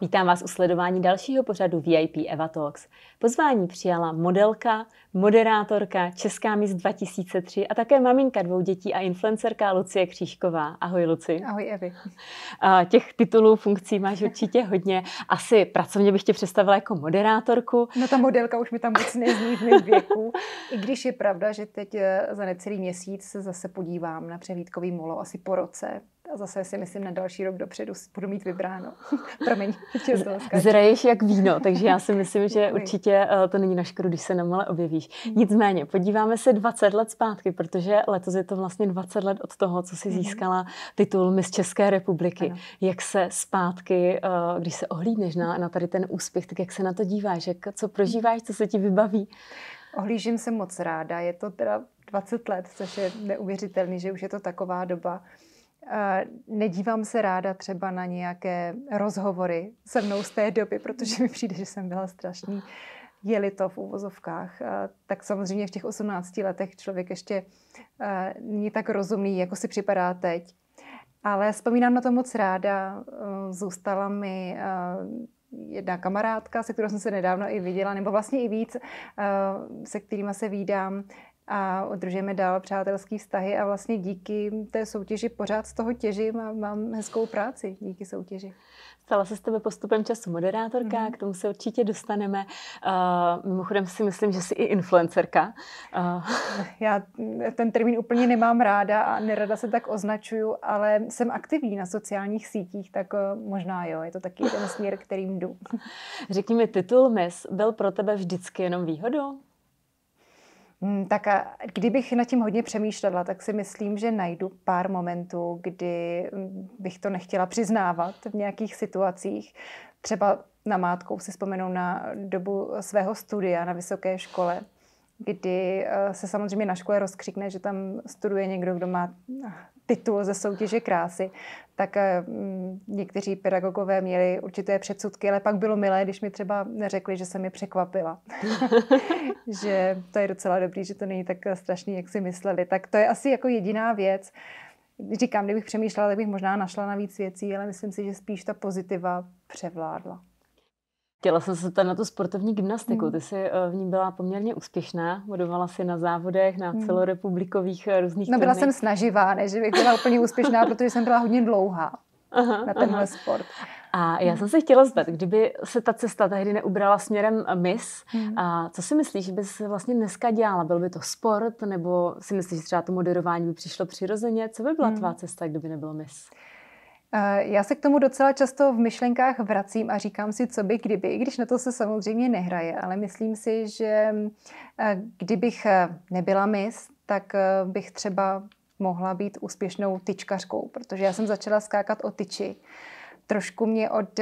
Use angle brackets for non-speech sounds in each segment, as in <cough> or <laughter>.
Vítám vás u sledování dalšího pořadu VIP Eva Talks. Pozvání přijala modelka, moderátorka, česká mis 2003 a také maminka dvou dětí a influencerka Lucie Křížková. Ahoj Luci. Ahoj Evi. Těch titulů, funkcí máš určitě hodně. Asi pracovně bych tě představila jako moderátorku. No ta modelka už mi tam moc nezní v mém věku. I když je pravda, že teď eh, za necelý měsíc se zase podívám na přehlídkový molo asi po roce, a zase si myslím na další rok dopředu budu mít vybráno. Promiň. Zraješ jak víno, takže já si myslím, že určitě eh, to není na škodu, když se na ale objevíš. Mhm. Nicméně, podíváme se 20 let zpátky, protože letos je to vlastně 20 let od toho, co si mhm. získala titul Miss České republiky. Ano. Jak se zpátky, eh, když se ohlídneš na, na tady ten úspěch, tak jak se na to díváš, jak, co prožíváš, co se ti vybaví? Ohlížím se moc ráda, je to teda 20 let, což je neuvěřitelný, že už je to taková doba. Nedívám se ráda třeba na nějaké rozhovory se mnou z té doby, protože mi přijde, že jsem byla strašný jeli to v uvozovkách, tak samozřejmě v těch 18 letech člověk ještě není tak rozumný, jako si připadá teď. Ale vzpomínám na to moc ráda. Zůstala mi jedna kamarádka, se kterou jsem se nedávno i viděla, nebo vlastně i víc, se kterými se vídám, a udržujeme dál přátelské vztahy a vlastně díky té soutěži pořád z toho těžím a mám hezkou práci díky soutěži. Stala se s tebe postupem času moderátorka, mm-hmm. k tomu se určitě dostaneme. Uh, mimochodem si myslím, že jsi i influencerka. Uh. <laughs> Já ten termín úplně nemám ráda a nerada se tak označuju, ale jsem aktivní na sociálních sítích, tak eh, možná jo, je to taky ten směr, kterým jdu. Řekni mi, titul Miss byl pro tebe vždycky jenom výhodou? Mm, tak a kdybych nad tím hodně přemýšlela, tak si myslím, že najdu pár momentů, kdy mm, bych to nechtěla přiznávat v nějakých situacích. Třeba na mátkou si vzpomenu na dobu svého studia na vysoké škole, kdy eh, se samozřejmě na škole rozkřikne, že tam studuje někdo, kdo má titul ze soutěže krásy, tak eh, mm, někteří pedagogové měli určité předsudky, ale pak bylo milé, když mi třeba neřekli, že jsem je překvapila. <laughs> že to je docela dobrý, že to není tak strašný, jak si mysleli. Tak to je asi jako jediná věc. Říkám, kdybych přemýšlela, tak bych možná našla navíc věcí, ale myslím si, že spíš ta pozitiva převládla. Chtěla jsem se ptát na tu sportovní gymnastiku. Hmm. Ty jsi eh, v ní byla poměrně úspěšná. Bodovala si na závodech, na hmm. celorepublikových eh, různých No byla jsem snaživá, ne, že bych byla úplně úspěšná, protože jsem byla hodně dlouhá aha, na tenhle aha. sport. A já hmm. jsem se chtěla zeptat, kdyby se ta cesta tehdy neubrala směrem eh, mis, hmm. a co si myslíš, že by se vlastně dneska dělala? Byl by to sport, nebo si myslíš, že třeba to moderování by přišlo přirozeně? Co by byla hmm. tvá cesta, kdyby nebylo mis? Eh, já se k tomu docela často v myšlenkách vracím a říkám si, co by kdyby, i když na to se samozřejmě nehraje, ale myslím si, že eh, kdybych eh, nebyla mis, tak bych třeba mohla být úspěšnou tyčkařkou, protože já jsem začala skákat o tyči. Trošku mě od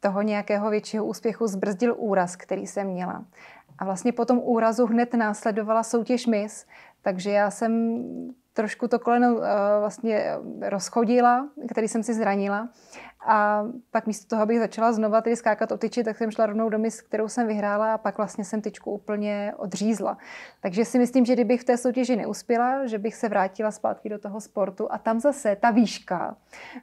toho nějakého většího úspěchu zbrzdil úraz, který jsem měla. A vlastně po tom úrazu hned následovala soutěž mis, takže já jsem trošku to koleno eh, vlastně eh, rozchodila, který jsem si zranila. A pak místo toho, abych začala znova tedy skákat o tyči, tak jsem šla rovnou do mis, kterou jsem vyhrála a pak vlastně jsem tyčku úplně odřízla. Takže si myslím, že kdybych v té soutěži neuspěla, že bych se vrátila zpátky do toho sportu a tam zase ta výška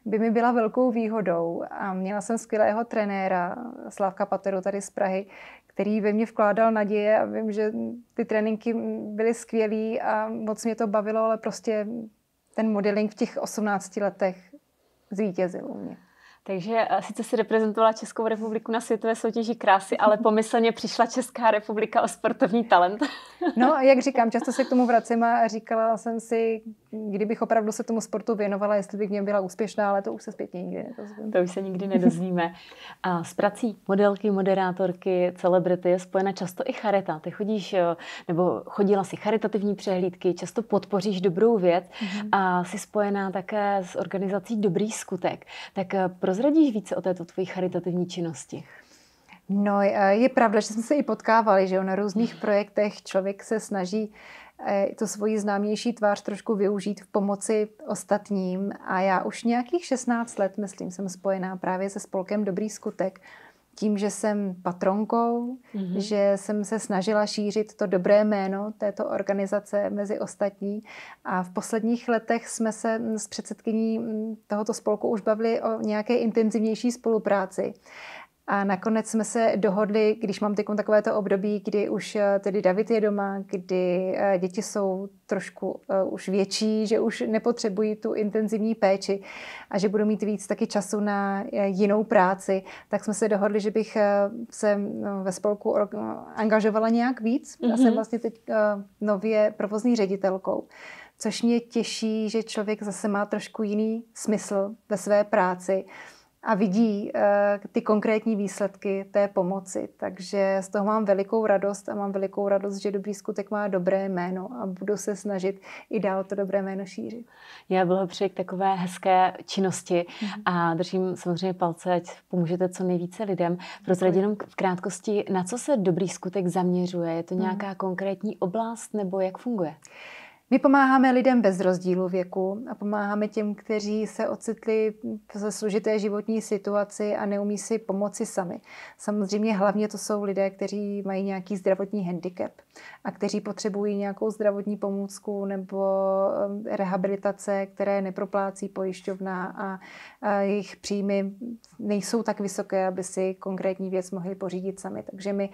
by mi byla velkou výhodou. A měla jsem skvělého trenéra, Slavka Pateru tady z Prahy, který ve mě vkládal naděje a vím, že ty tréninky byly skvělé a moc mě to bavilo, ale prostě ten modeling v těch 18 letech zvítězil u mě. Takže eh, sice si reprezentovala Českou republiku na světové soutěži krásy, ale <laughs> pomyslně přišla Česká republika o sportovní talent. <laughs> No jak říkám, často se k tomu vracím a říkala jsem si, kdybych opravdu se tomu sportu věnovala, jestli bych v něm byla úspěšná, ale to už se zpětně nikdy nedozvím. To už se nikdy nedozvíme. A s prací modelky, moderátorky, celebrity je spojena často i charita. Ty chodíš, eh, nebo chodila si charitativní přehlídky, často podpoříš dobrou věc mhm. a jsi spojená také s organizací Dobrý skutek. Tak eh, pro Prozradíš více o této tvojí charitativní činnosti? No, eh, je pravda, že jsme se i potkávali, že jo, na různých projektech člověk se snaží eh, to svoji známější tvář trošku využít v pomoci ostatním. A já už nějakých 16 let, myslím, jsem spojená právě se spolkem Dobrý skutek, tím, že jsem patronkou, mm-hmm. že jsem se snažila šířit to dobré jméno této organizace mezi ostatní. A v posledních letech jsme se s předsedkyní tohoto spolku už bavili o nějaké intenzivnější spolupráci. A nakonec jsme se dohodli, když mám teď takovéto období, kdy už eh, tedy David je doma, kdy eh, děti jsou trošku eh, už větší, že už nepotřebují tu intenzivní péči a že budu mít víc taky času na jinou práci, tak jsme se dohodli, že bych se ve spolku angažovala nějak víc. Mm-hmm. Já jsem mhm. vlastně teď nově provozní ředitelkou což mě těší, že člověk zase má trošku jiný smysl ve své práci a vidí eh, ty konkrétní výsledky té pomoci. Takže z toho mám velikou radost a mám velikou radost, že dobrý skutek má dobré jméno a budu se snažit i dál to dobré jméno šířit. Já přeji k takové hezké činnosti mhm. a držím samozřejmě palce, ať pomůžete co nejvíce lidem. Pro jenom v krátkosti, na co se dobrý skutek zaměřuje? Je to mhm. nějaká konkrétní oblast nebo jak funguje? My pomáháme lidem bez rozdílu věku a pomáháme těm, kteří se ocitli v složité životní situaci a neumí si pomoci sami. Samozřejmě hlavně to jsou lidé, kteří mají nějaký zdravotní handicap a kteří potřebují nějakou zdravotní pomůcku nebo um, rehabilitace, které neproplácí pojišťovna a jejich příjmy nejsou tak vysoké, aby si konkrétní věc mohli pořídit sami. Takže my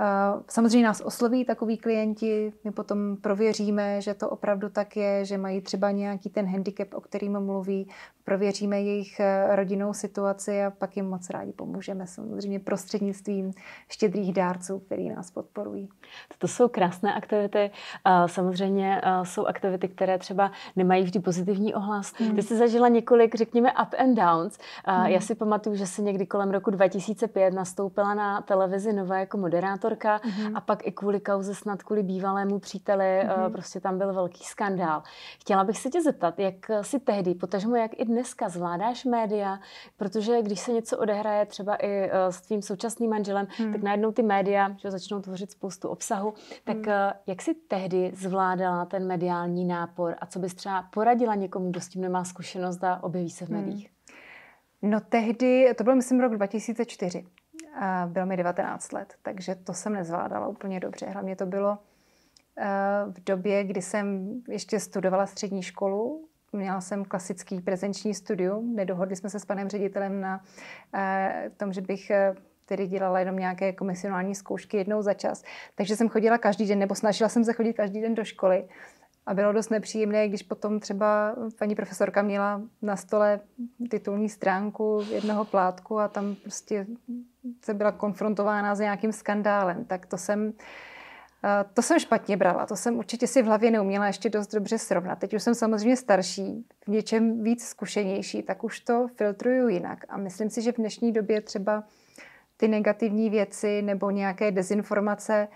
uh, samozřejmě nás osloví takový klienti, my potom prověříme, že to opravdu tak je, že mají třeba nějaký ten handicap, o kterým mluví, prověříme jejich eh, rodinnou situaci a pak jim moc rádi pomůžeme, samozřejmě prostřednictvím štědrých dárců, který nás podporují. To jsou krásné aktivity. Eh, samozřejmě eh, jsou aktivity, které třeba nemají vždy pozitivní ohlas. Hmm. Ty jsi zažila několik, řekněme, up and downs. Hmm. Já si pamatuju, že jsi někdy kolem roku 2005 nastoupila na televizi Nova jako moderátorka hmm. a pak i kvůli kauze snad kvůli bývalému příteli, hmm. prostě tam byl velký skandál. Chtěla bych se tě zeptat, jak si tehdy, potažmo jak i dneska zvládáš média, protože když se něco odehraje třeba i eh, s tvým současným manželem, hmm. tak najednou ty média že začnou tvořit spoustu obsahu. Tak hmm. Eh, jak si tehdy zvládala ten mediální nápor a co bys třeba poradila někomu, kdo s tím nemá zkušenost a objeví se v hmm. médiích? Hmm. No tehdy, to byl myslím rok 2004, byl mi 19 let, takže to jsem nezvládala úplně dobře. Hlavně to bylo Eh, v době, kdy jsem ještě studovala střední školu, Měla jsem klasický prezenční studium, nedohodli jsme se s panem ředitelem na eh, tom, že bych eh, tedy dělala jenom nějaké komisionální zkoušky jednou za čas. Takže jsem chodila každý den, nebo snažila jsem se chodit každý den do školy. A bylo dost nepříjemné, když potom třeba paní profesorka měla na stole titulní stránku jednoho plátku a tam prostě se byla konfrontována s nějakým skandálem. Tak to jsem Eh, to jsem špatně brala, to jsem určitě si v hlavě neuměla ještě dost dobře srovnat. Teď už jsem samozřejmě starší, v něčem víc zkušenější, tak už to filtruju jinak. A myslím si, že v dnešní době třeba ty negativní věci nebo nějaké dezinformace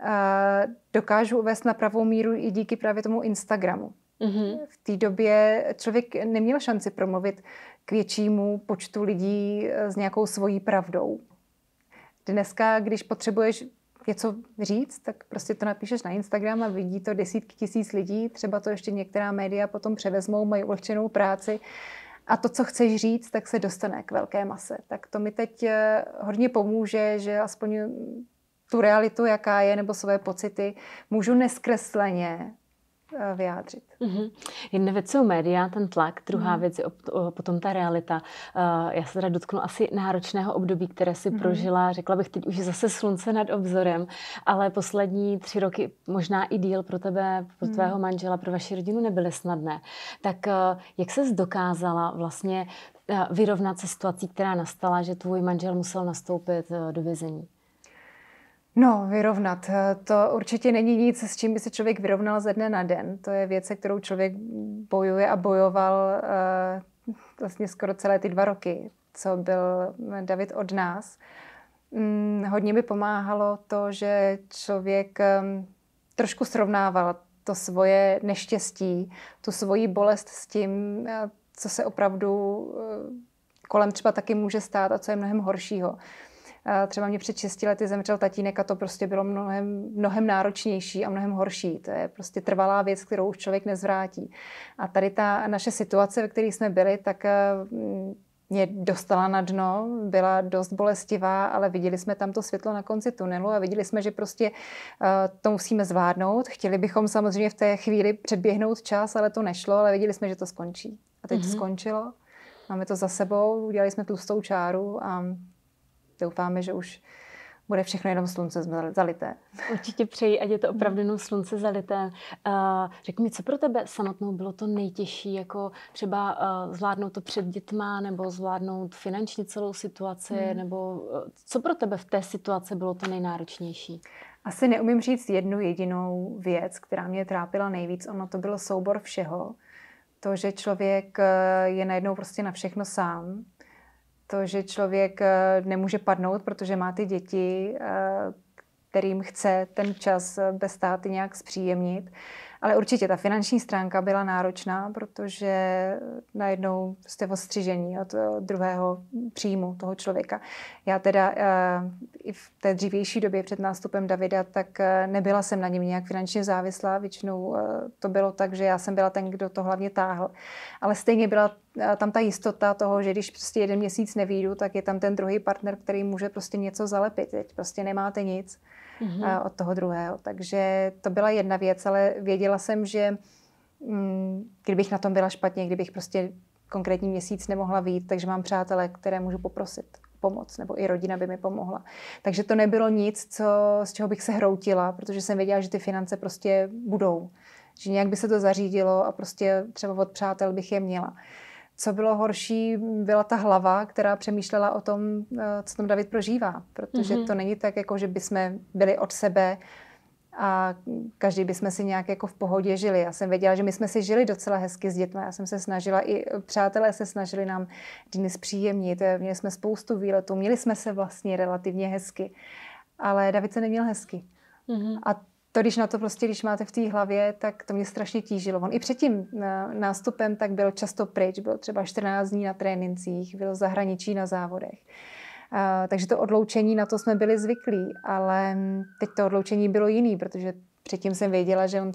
eh, dokážu uvést na pravou míru i díky právě tomu Instagramu. Mm-hmm. V té době člověk neměl šanci promluvit k většímu počtu lidí eh, s nějakou svojí pravdou. Dneska, když potřebuješ něco říct, tak prostě to napíšeš na Instagram a vidí to desítky tisíc lidí, třeba to ještě některá média potom převezmou, mají ulehčenou práci a to, co chceš říct, tak se dostane k velké mase. Tak to mi teď eh, hodně pomůže, že aspoň tu realitu, jaká je, nebo své pocity, můžu neskresleně Eh, vyjádřit. Mm-hmm. Jedna věc jsou média, ten tlak, druhá mm-hmm. věc je op- potom ta realita. Uh, já se teda dotknu asi náročného období, které si mm-hmm. prožila. Řekla bych, teď už je zase slunce nad obzorem, ale poslední tři roky, možná i díl pro tebe, pro mm-hmm. tvého manžela, pro vaši rodinu nebyly snadné. Tak uh, jak ses dokázala vlastně uh, vyrovnat se situací, která nastala, že tvůj manžel musel nastoupit do vězení? No, vyrovnat. Eh, to určitě není nic, s čím by se člověk vyrovnal ze dne na den. To je věc, se kterou člověk bojuje a bojoval uh, vlastně skoro celé ty dva roky, co byl David od nás. Hmm, hodně mi pomáhalo to, že člověk um, trošku srovnával to svoje neštěstí, tu svoji bolest s tím, eh, co se opravdu uh, kolem třeba taky může stát a co je mnohem horšího. Třeba mě před 6 lety zemřel tatínek a to prostě bylo mnohem, mnohem náročnější a mnohem horší. To je prostě trvalá věc, kterou už člověk nezvrátí. A tady ta naše situace, ve které jsme byli, tak eh, mě dostala na dno, byla dost bolestivá, ale viděli jsme tam to světlo na konci tunelu a viděli jsme, že prostě eh, to musíme zvládnout. Chtěli bychom samozřejmě v té chvíli předběhnout čas, ale to nešlo, ale viděli jsme, že to skončí. A teď mm-hmm. to skončilo, máme to za sebou, udělali jsme tlustou čáru a doufáme, že už bude všechno jenom slunce zalité. Určitě přeji, ať je to hmm. opravdu jenom slunce zalité. řekni mi, co pro tebe samotnou bylo to nejtěžší, jako třeba eh, zvládnout to před dětma, nebo zvládnout finančně celou situaci, hmm. nebo eh, co pro tebe v té situaci bylo to nejnáročnější? Asi neumím říct jednu jedinou věc, která mě trápila nejvíc. Ono to bylo soubor všeho. To, že člověk eh, je najednou prostě na všechno sám to, že člověk eh, nemůže padnout, protože má ty děti, eh, kterým chce ten čas eh, bez státy nějak zpříjemnit. Ale určitě ta finanční stránka byla náročná, protože najednou jste prostě ostřižení od druhého příjmu toho člověka. Já teda i v té dřívější době před nástupem Davida, tak nebyla jsem na něm nějak finančně závislá. Většinou to bylo tak, že já jsem byla ten, kdo to hlavně táhl. Ale stejně byla tam ta jistota toho, že když prostě jeden měsíc nevídu, tak je tam ten druhý partner, který může prostě něco zalepit. Teď prostě nemáte nic mm-hmm. od toho druhého. Takže to byla jedna věc, ale věděla jsem, že mm, kdybych na tom byla špatně, kdybych prostě konkrétní měsíc nemohla vít, takže mám přátelé, které můžu poprosit pomoc, nebo i rodina by mi pomohla. Takže to nebylo nic, co, z čeho bych se hroutila, protože jsem věděla, že ty finance prostě budou. Že nějak by se to zařídilo a prostě třeba od přátel bych je měla. Co bylo horší, byla ta hlava, která přemýšlela o tom, eh, co tam David prožívá. Protože mm-hmm. to není tak, jako že bychom byli od sebe a každý bychom si nějak jako v pohodě žili. Já jsem věděla, že my jsme si žili docela hezky s dětmi. Já jsem se snažila, i eh, přátelé se snažili nám dny zpříjemnit. Eh, měli jsme spoustu výletů, měli jsme se vlastně relativně hezky. Ale David se neměl hezky. Mm-hmm. A to, když na to prostě, když máte v té hlavě, tak to mě strašně tížilo. On i před tím eh, nástupem tak byl často pryč, byl třeba 14 dní na trénincích, byl v zahraničí na závodech. Eh, takže to odloučení, na to jsme byli zvyklí, ale hm, teď to odloučení bylo jiný, protože předtím jsem věděla, že on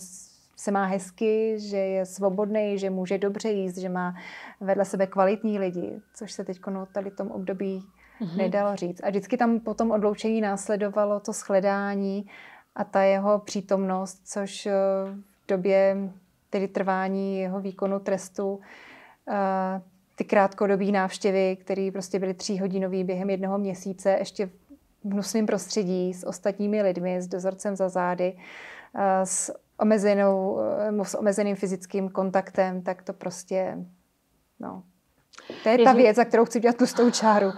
se má hezky, že je svobodný, že může dobře jíst, že má vedle sebe kvalitní lidi, což se teď no, tady v tom období mm-hmm. nedalo říct. A vždycky tam potom odloučení následovalo to shledání a ta jeho přítomnost, což eh, v době tedy trvání jeho výkonu trestu, eh, ty krátkodobé návštěvy, které prostě byly tříhodinové během jednoho měsíce, ještě v hnusném prostředí s ostatními lidmi, s dozorcem za zády, eh, s, omezenou, s omezeným fyzickým kontaktem, tak to prostě, no, to je ta věc, za kterou chci dělat tu čáru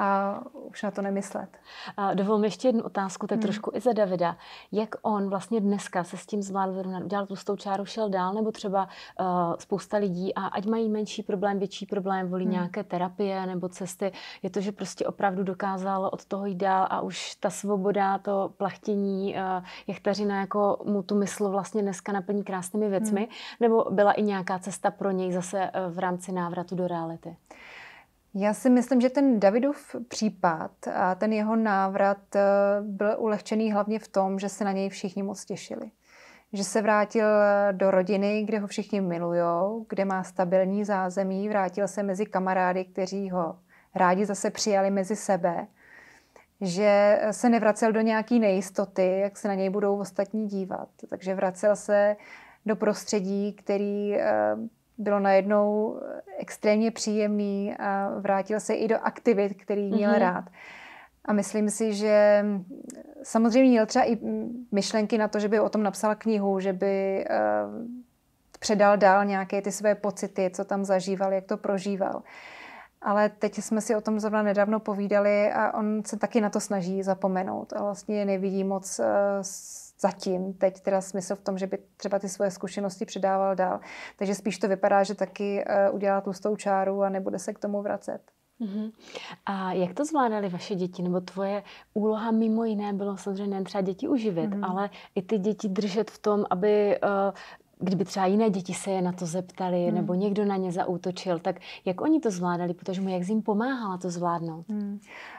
a už na to nemyslet. A dovol mi ještě jednu otázku, tak hmm. trošku i za Davida. Jak on vlastně dneska se s tím zvládl Udělal tlustou čáru, šel dál, nebo třeba uh, spousta lidí a ať mají menší problém, větší problém, volí hmm. nějaké terapie nebo cesty. Je to, že prostě opravdu dokázal od toho jít dál a už ta svoboda, to plachtění, uh, eh, jechtařina jako mu tu mysl vlastně dneska naplní krásnými věcmi, hmm. nebo byla i nějaká cesta pro něj zase uh, v rámci návratu do reality? Já si myslím, že ten Davidův případ a ten jeho návrat eh, byl ulehčený hlavně v tom, že se na něj všichni moc těšili. Že se vrátil eh, do rodiny, kde ho všichni milují, kde má stabilní zázemí, vrátil se mezi kamarády, kteří ho rádi zase přijali mezi sebe, že eh, se nevracel do nějaké nejistoty, jak se na něj budou ostatní dívat. Takže vracel se do prostředí, který bylo najednou eh, extrémně příjemný a vrátil se i do aktivit, který měl mm-hmm. rád. A myslím si, že eh, samozřejmě měl třeba i myšlenky na to, že by o tom napsal knihu, že by uh, předal dál nějaké ty své pocity, co tam zažíval, jak to prožíval ale teď jsme si o tom zrovna nedávno povídali a on se taky na to snaží zapomenout a vlastně nevidí moc eh, zatím teď teda smysl v tom, že by třeba ty svoje zkušenosti předával dál. Takže spíš to vypadá, že taky eh, udělá tlustou čáru a nebude se k tomu vracet. Mm-hmm. A jak to zvládaly vaše děti? Nebo tvoje úloha mimo jiné bylo samozřejmě nejen třeba děti uživit, mm ale i ty děti držet v tom, aby eh, kdyby třeba jiné děti se je na to zeptali, hmm. nebo někdo na ně zaútočil, tak jak oni to zvládali, protože mu jak jim pomáhala to zvládnout? Hmm.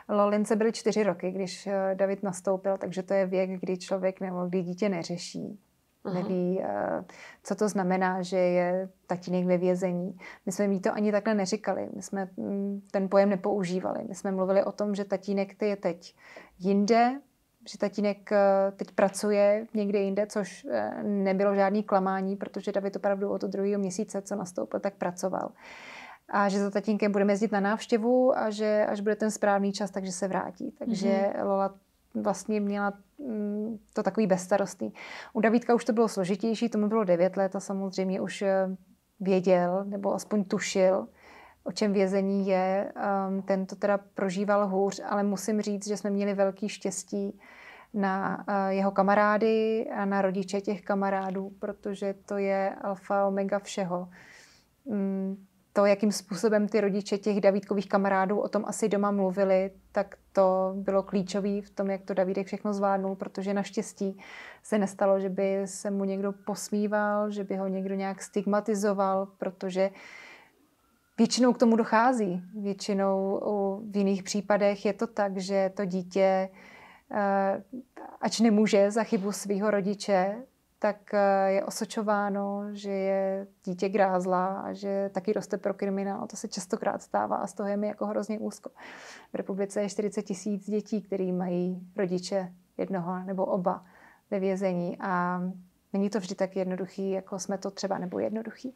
Lolince byly čtyři roky, když eh, David nastoupil, takže to je věk, kdy člověk nebo kdy dítě neřeší. Aha. Neví, eh, co to znamená, že je tatínek ve vězení. My jsme jí to ani takhle neříkali, my jsme mm, ten pojem nepoužívali. My jsme mluvili o tom, že tatínek ty je teď jinde, že tatínek eh, teď pracuje někde jinde, což eh, nebylo žádný klamání, protože David opravdu od druhého měsíce, co nastoupil, tak pracoval. A že za tatínkem budeme jezdit na návštěvu a že až bude ten správný čas, takže se vrátí. Takže mm-hmm. Lola vlastně měla mm, to takový bezstarostný. U Davídka už to bylo složitější, tomu bylo 9 let a samozřejmě už eh, věděl nebo aspoň tušil, o čem vězení je. Um, ten to teda prožíval hůř, ale musím říct, že jsme měli velký štěstí na uh, jeho kamarády a na rodiče těch kamarádů, protože to je alfa omega všeho. Mm, to, jakým způsobem ty rodiče těch Davídkových kamarádů o tom asi doma mluvili, tak to bylo klíčové v tom, jak to Davídek všechno zvládnul, protože naštěstí se nestalo, že by se mu někdo posmíval, že by ho někdo nějak stigmatizoval, protože uh, Většinou k tomu dochází. Většinou v jiných případech je to tak, že to dítě, eh, ač nemůže za chybu svého rodiče, tak eh, je osočováno, že je dítě grázla a že taky roste pro kriminál. To se častokrát stává a z toho je mi jako hrozně úzko. V republice je 40 tisíc dětí, které mají rodiče jednoho nebo oba ve vězení a není to vždy tak jednoduchý, jako jsme to třeba, nebo jednoduchý. Uh,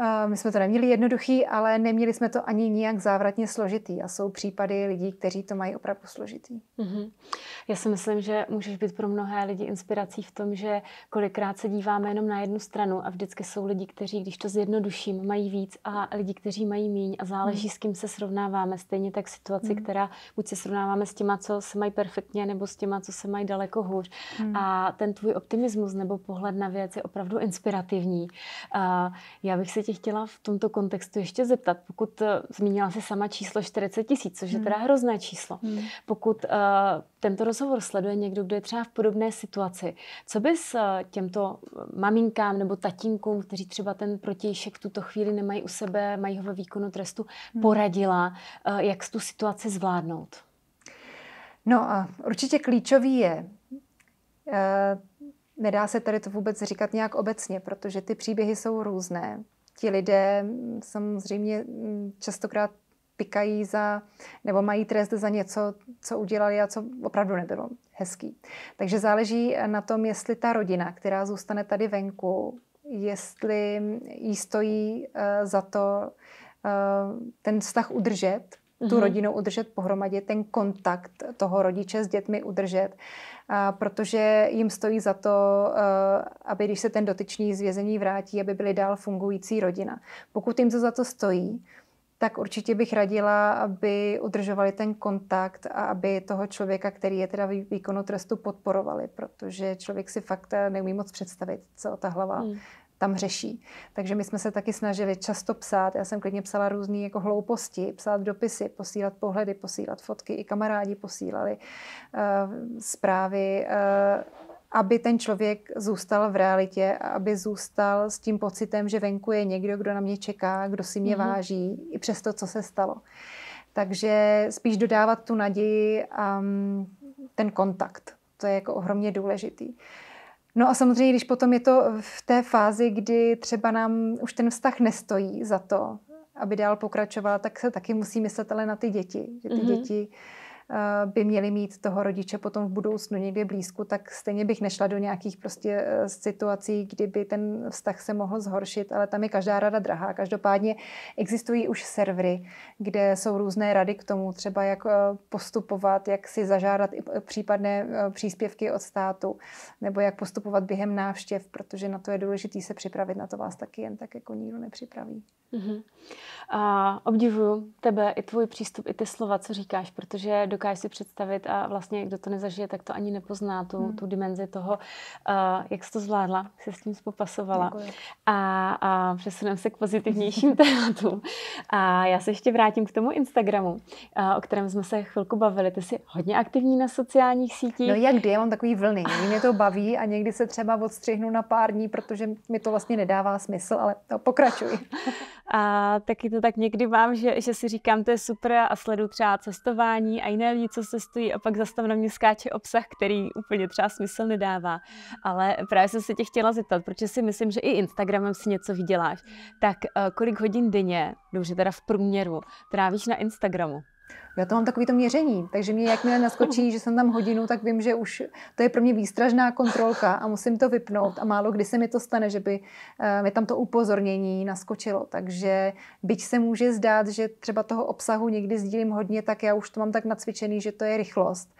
Eh, my jsme to neměli jednoduchý, ale neměli jsme to ani nijak závratně složitý. A jsou případy lidí, kteří to mají opravdu složitý. Mm-hmm. Já si myslím, že můžeš být pro mnohé lidi inspirací v tom, že kolikrát se díváme jenom na jednu stranu a vždycky jsou lidi, kteří, když to zjednoduším, mají víc a lidi, kteří mají míň a záleží, mm. s kým se srovnáváme. Stejně tak situaci, mm. která buď se srovnáváme s těma, co se mají perfektně, nebo s těma, co se mají daleko hůř. Mm. A ten tvůj optimismus nebo pohled na věc je opravdu inspirativní. Uh, já bych si tě chtěla v tomto kontextu ještě zeptat. Pokud eh, zmínila se sama číslo 40 tisíc, což je hmm. teda hrozné číslo. Hmm. Pokud uh, tento rozhovor sleduje někdo, kdo je třeba v podobné situaci, co bys eh, těmto maminkám nebo tatínkům, kteří třeba ten protějšek v tuto chvíli nemají u sebe, mají ho ve výkonu trestu, hmm. poradila, uh, jak tu situaci zvládnout? No a určitě klíčový je uh, nedá se tady to vůbec říkat nějak obecně, protože ty příběhy jsou různé ti lidé mm, samozřejmě mm, častokrát pikají za, nebo mají trest za něco, co udělali a co opravdu nebylo hezký. Takže záleží na tom, jestli ta rodina, která zůstane tady venku, jestli jí stojí eh, za to eh, ten vztah udržet tu mm-hmm. rodinu udržet pohromadě, ten kontakt toho rodiče s dětmi udržet, a protože jim stojí za to, aby když se ten dotyčný z vězení vrátí, aby byly dál fungující rodina. Pokud jim to za to stojí, tak určitě bych radila, aby udržovali ten kontakt a aby toho člověka, který je teda výkonu trestu, podporovali, protože člověk si fakt eh, neumí moc představit, co ta hlava mm tam řeší. Takže my jsme se taky snažili často psát, já jsem klidně psala různé jako hlouposti, psát dopisy, posílat pohledy, posílat fotky, i kamarádi posílali uh, zprávy, uh, aby ten člověk zůstal v realitě, aby zůstal s tím pocitem, že venku je někdo, kdo na mě čeká, kdo si mě mm-hmm. váží, i přes to, co se stalo. Takže spíš dodávat tu naději a mm, ten kontakt. To je jako ohromně důležitý. No a samozřejmě, když potom je to v té fázi, kdy třeba nám už ten vztah nestojí za to, aby dál pokračovala, tak se taky musí myslet ale na ty děti. Že ty mm-hmm. děti Eh, by měli mít toho rodiče potom v budoucnu někde blízku, tak stejně bych nešla do nějakých prostě eh, situací, kdyby ten vztah se mohl zhoršit, ale tam je každá rada drahá. Každopádně existují už servery, kde jsou různé rady k tomu, třeba jak eh, postupovat, jak si zažádat případné příspěvky od státu, nebo jak postupovat během návštěv, protože na to je důležité se připravit, na to vás taky jen tak jako nikdo nepřipraví. Mm-hmm. A obdivuju tebe i tvůj přístup, i ty slova, co říkáš, protože dokážeš si představit a vlastně kdo to nezažije, tak to ani nepozná tu, hmm. tu dimenzi toho, uh, jak jsi to zvládla, jak jsi s tím spopasovala. A, a přesuneme se k pozitivnějším <laughs> tématům. A já se ještě vrátím k tomu Instagramu, uh, o kterém jsme se chvilku bavili. Ty jsi hodně aktivní na sociálních sítích. No jak já mám takový vlny. Někdy mě to baví a někdy se třeba odstřihnu na pár dní, protože mi to vlastně nedává smysl, ale no, pokračuji. <laughs> A taky to tak někdy mám, že, že si říkám, to je super a sledu třeba cestování a jiné lidi, co cestují a pak zase tam na mě skáče obsah, který úplně třeba smysl nedává. Ale právě jsem se tě chtěla zeptat, protože si myslím, že i Instagramem si něco vyděláš. Tak eh, kolik hodin denně, dobře teda v průměru, trávíš na Instagramu? Já to mám takový to měření, takže mě jakmile naskočí, že jsem tam hodinu, tak vím, že už to je pro mě výstražná kontrolka a musím to vypnout. A málo kdy se mi to stane, že by eh, mi tam to upozornění naskočilo. Takže byť se může zdát, že třeba toho obsahu někdy sdílím hodně, tak já už to mám tak nacvičený, že to je rychlost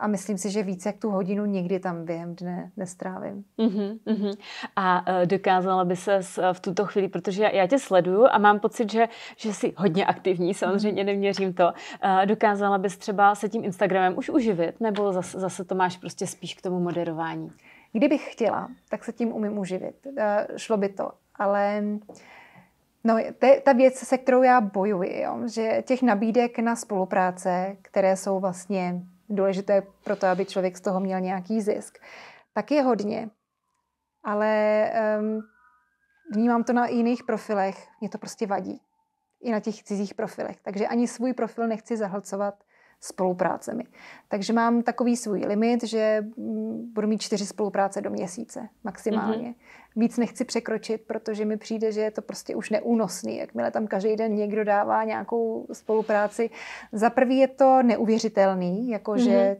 a myslím si, že více jak tu hodinu nikdy tam během dne nestrávím. Uh-huh, uh-huh. A uh, dokázala by se v tuto chvíli, protože já, já tě sleduju a mám pocit, že, že jsi hodně aktivní, samozřejmě mhm. neměřím to, uh, dokázala bys třeba se tím Instagramem už uživit, nebo zase, zase to máš prostě spíš k tomu moderování? Kdybych chtěla, tak se tím umím uživit. Uh, šlo by to, ale... No, to je ta věc, se kterou já bojuji, jo? že těch nabídek na spolupráce, které jsou vlastně důležité pro to, aby člověk z toho měl nějaký zisk, tak je hodně. Ale um, vnímám to na jiných profilech, mě to prostě vadí. I na těch cizích profilech. Takže ani svůj profil nechci zahlcovat spoluprácemi. Takže mám takový svůj limit, že mm, budu mít čtyři spolupráce do měsíce maximálně. Mm-hmm. Víc nechci překročit, protože mi přijde, že je to prostě už neúnosný, jakmile tam každý den někdo dává nějakou spolupráci. Za prvý je to neuvěřitelný, jakože mm-hmm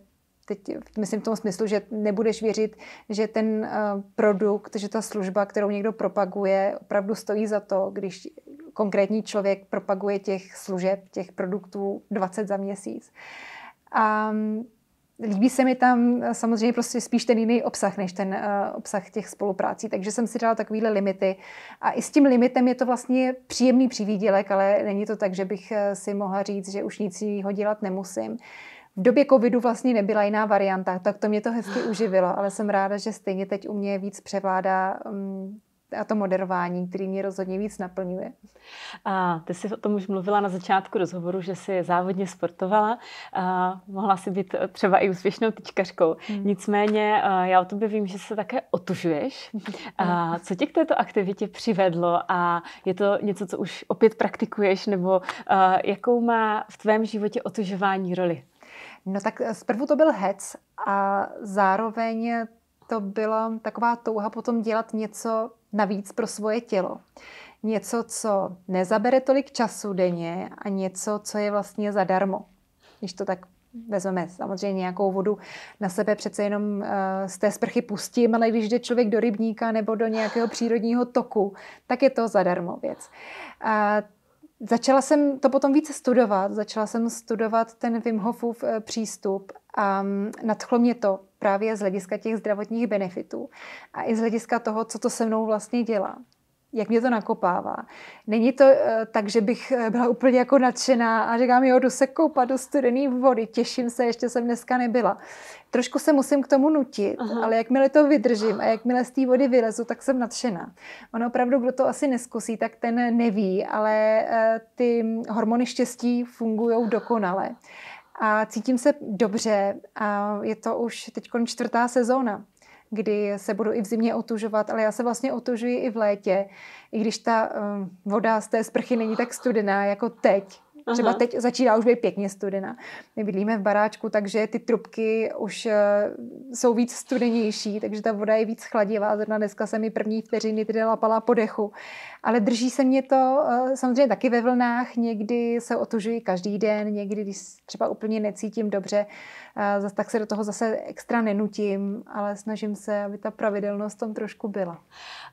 teď myslím v tom smyslu, že nebudeš věřit, že ten eh, produkt, že ta služba, kterou někdo propaguje, opravdu stojí za to, když konkrétní člověk propaguje těch služeb, těch produktů 20 za měsíc. A mm, líbí se mi tam eh, samozřejmě prostě spíš ten jiný obsah, než ten uh, obsah těch spoluprácí, takže jsem si dala takovýhle limity. A i s tím limitem je to vlastně příjemný přivídělek, ale není to tak, že bych eh, si mohla říct, že už nic jiného dělat nemusím. V době covidu vlastně nebyla jiná varianta, tak to mě to hezky uživilo, ale jsem ráda, že stejně teď u mě víc převládá um, a to moderování, který mě rozhodně víc naplňuje. A ty jsi o tom už mluvila na začátku rozhovoru, že jsi závodně sportovala. A mohla si být třeba i úspěšnou tyčkařkou. Hmm. Nicméně já o tobě vím, že se také otužuješ. A <laughs> co tě k této aktivitě přivedlo a je to něco, co už opět praktikuješ nebo jakou má v tvém životě otužování roli? No tak eh, zprvu to byl hec a zároveň to byla taková touha potom dělat něco navíc pro svoje tělo. Něco, co nezabere tolik času denně a něco, co je vlastně zadarmo. Když to tak vezmeme samozřejmě nějakou vodu na sebe, přece jenom eh, z té sprchy pustím, ale když jde člověk do rybníka nebo do nějakého přírodního toku, tak je to zadarmo věc. A Začala jsem to potom více studovat, začala jsem studovat ten Wim Hofův eh, přístup a ehm, nadchlo mě to právě z hlediska těch zdravotních benefitů a i z hlediska toho, co to se mnou vlastně dělá jak mě to nakopává. Není to uh, tak, že bych eh, byla úplně jako nadšená a říkám, jo, jdu se koupat do studené vody, těším se, ještě jsem dneska nebyla. Trošku se musím k tomu nutit, Aha. ale jakmile to vydržím a jakmile z té vody vylezu, tak jsem nadšená. Ono opravdu, kdo to asi neskusí, tak ten neví, ale uh, ty hormony štěstí fungují dokonale. A cítím se dobře a je to už teď čtvrtá sezóna kdy se budu i v zimě otužovat, ale já se vlastně otužuji i v létě, i když ta eh, voda z té sprchy není tak studená jako teď, Třeba teď začíná už být pěkně studena. My bydlíme v baráčku, takže ty trubky už eh, jsou víc studenější, takže ta voda je víc chladivá. Zrovna dneska se mi první vteřiny tedy lapala po dechu. Ale drží se mě to eh, samozřejmě taky ve vlnách. Někdy se otužuji každý den, někdy, když třeba úplně necítím dobře, eh, zase tak se do toho zase extra nenutím, ale snažím se, aby ta pravidelnost tam trošku byla.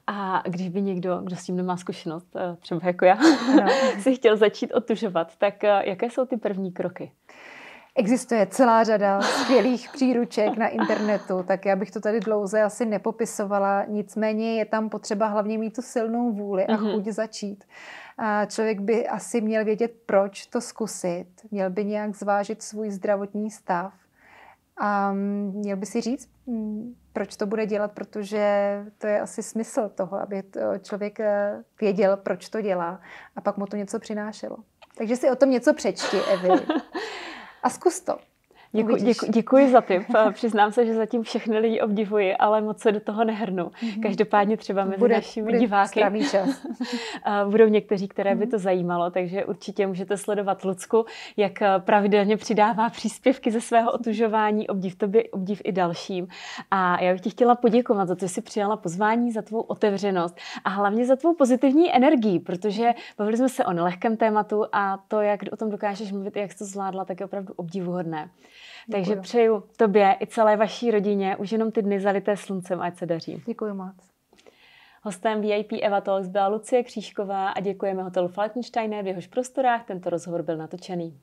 A když by někdo, kdo s tím nemá zkušenost, třeba jako já, no. <laughs> si chtěl začít otužovat, tak eh, jaké jsou ty první kroky? Existuje celá řada skvělých příruček na internetu, tak já bych to tady dlouze asi nepopisovala. Nicméně je tam potřeba hlavně mít tu silnou vůli a mhm. chuť začít. A člověk by asi měl vědět, proč to zkusit. Měl by nějak zvážit svůj zdravotní stav a mm, měl by si říct, mm, proč to bude dělat, protože to je asi smysl toho, aby to člověk eh, věděl, proč to dělá a pak mu to něco přinášelo. Takže si o tom něco přečti, Evi. <laughs> A zkus to. Děku, děku, děkuji za tip. Přiznám se, že zatím všechny lidi obdivuji, ale moc se do toho nehrnu. Mhm. Každopádně třeba mezi bude, našimi bude diváky čas. <laughs> budou někteří, které by mhm. to zajímalo, takže určitě můžete sledovat Lucku, jak eh, pravidelně přidává příspěvky ze svého otužování, obdiv tobě, obdiv i dalším. A já bych ti chtěla poděkovat za to, že jsi přijala pozvání, za tvou otevřenost a hlavně za tvou pozitivní energii, protože bavili jsme se o nelehkém tématu a to, jak o tom dokážeš mluvit, jak jsi to zvládla, tak je opravdu obdivuhodné. Takže Děkuju. přeju tobě i celé vaší rodině už jenom ty dny zalité sluncem, ať se daří. Děkuji moc. Hostem VIP Eva Talks byla Lucie Křížková a děkujeme hotelu Falkensteiner v jehož prostorách tento rozhovor byl natočený.